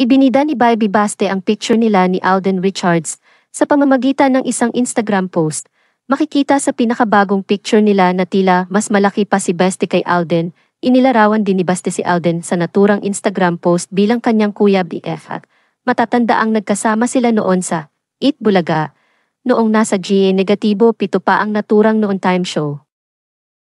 Ibinida ni Bobby Baste ang picture nila ni Alden Richards sa pamamagitan ng isang Instagram post. Makikita sa pinakabagong picture nila na tila mas malaki pa si Baste kay Alden. Inilarawan din ni Baste si Alden sa naturang Instagram post bilang kanyang kuya BF at matatanda ang nagkasama sila noon sa Eat Bulaga. Noong nasa GA negatibo pito pa ang naturang noon time show.